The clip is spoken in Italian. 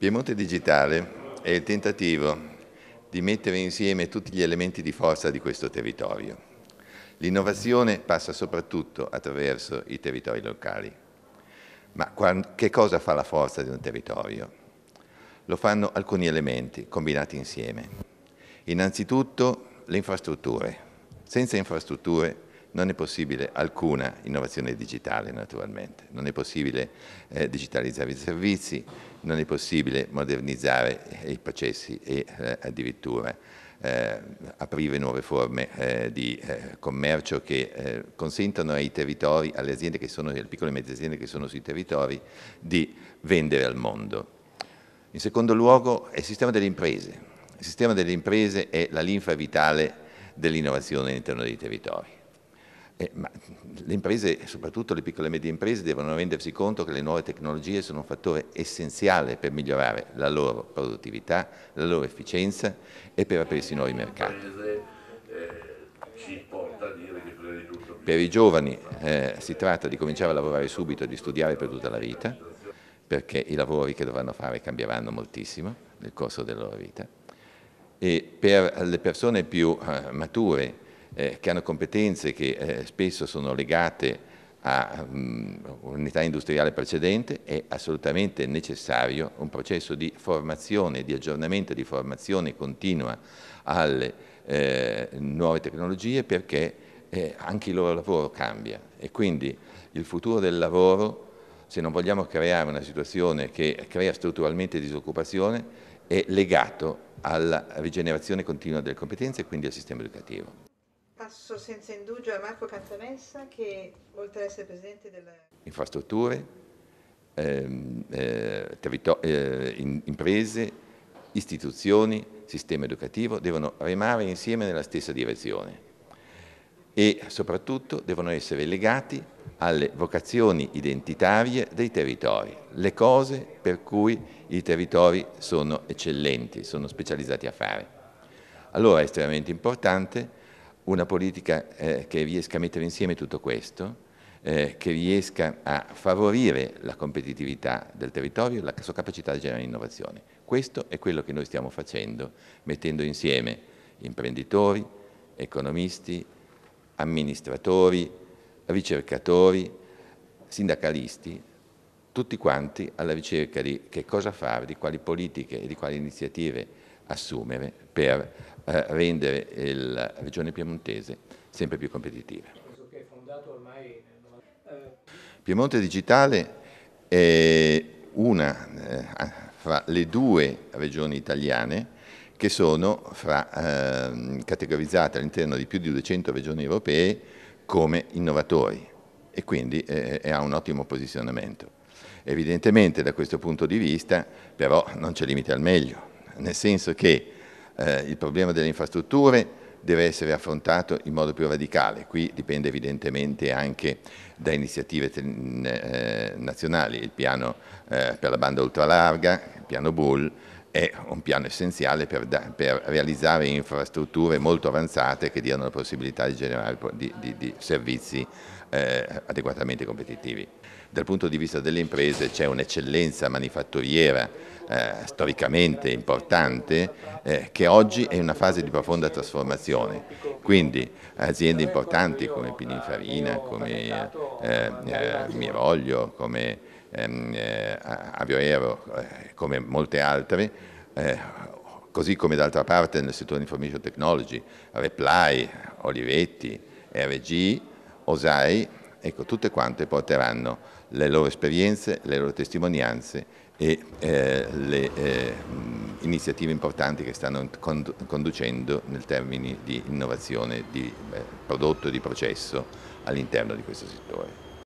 Piemonte Digitale è il tentativo di mettere insieme tutti gli elementi di forza di questo territorio. L'innovazione passa soprattutto attraverso i territori locali. Ma che cosa fa la forza di un territorio? Lo fanno alcuni elementi combinati insieme. Innanzitutto le infrastrutture. Senza infrastrutture non è possibile alcuna innovazione digitale naturalmente, non è possibile eh, digitalizzare i servizi, non è possibile modernizzare i processi e eh, addirittura eh, aprire nuove forme eh, di eh, commercio che eh, consentano ai territori, alle aziende che sono, alle piccole e medie aziende che sono sui territori, di vendere al mondo. In secondo luogo è il sistema delle imprese. Il sistema delle imprese è la linfa vitale dell'innovazione all'interno dei territori. Eh, ma le imprese, soprattutto le piccole e medie imprese, devono rendersi conto che le nuove tecnologie sono un fattore essenziale per migliorare la loro produttività, la loro efficienza e per aprirsi nuovi mercati. Eh, per i giovani eh, si tratta di cominciare a lavorare subito e di studiare per tutta la vita, perché i lavori che dovranno fare cambieranno moltissimo nel corso della loro vita. E per le persone più eh, mature, eh, che hanno competenze che eh, spesso sono legate a mm, un'unità industriale precedente, è assolutamente necessario un processo di formazione, di aggiornamento, di formazione continua alle eh, nuove tecnologie perché eh, anche il loro lavoro cambia e quindi il futuro del lavoro, se non vogliamo creare una situazione che crea strutturalmente disoccupazione, è legato alla rigenerazione continua delle competenze e quindi al sistema educativo passo senza indugio a Marco Cantamessa che oltre ad essere presidente della... Infrastrutture, ehm, eh, eh, in, imprese, istituzioni, sistema educativo devono remare insieme nella stessa direzione e soprattutto devono essere legati alle vocazioni identitarie dei territori, le cose per cui i territori sono eccellenti, sono specializzati a fare. Allora è estremamente importante una politica eh, che riesca a mettere insieme tutto questo, eh, che riesca a favorire la competitività del territorio e la sua capacità di generare innovazione. Questo è quello che noi stiamo facendo, mettendo insieme imprenditori, economisti, amministratori, ricercatori, sindacalisti, tutti quanti alla ricerca di che cosa fare, di quali politiche e di quali iniziative assumere per eh, rendere la regione piemontese sempre più competitiva. Eh, Piemonte Digitale è una eh, fra le due regioni italiane che sono fra, eh, categorizzate all'interno di più di 200 regioni europee come innovatori e quindi eh, eh, ha un ottimo posizionamento. Evidentemente da questo punto di vista però non c'è limite al meglio, nel senso che eh, il problema delle infrastrutture deve essere affrontato in modo più radicale. Qui dipende evidentemente anche da iniziative eh, nazionali. Il piano eh, per la banda ultralarga, il piano Bull, è un piano essenziale per, da, per, realizzare infrastrutture molto avanzate che diano la possibilità di generare di, di, di servizi eh, adeguatamente competitivi dal punto di vista delle imprese c'è un'eccellenza manifatturiera eh, storicamente importante eh, che oggi è in una fase di profonda trasformazione. Quindi aziende importanti come Pininfarina, come eh, eh Miroglio, come ehm, eh, Avioero, eh, come molte altre, così come d'altra parte nel settore information technology, Reply, Olivetti, RG, Osai, Ecco, tutte quante porteranno le loro esperienze, le loro testimonianze e eh, le eh, iniziative importanti che stanno conducendo nel termini di innovazione di eh, prodotto e di processo all'interno di questo settore.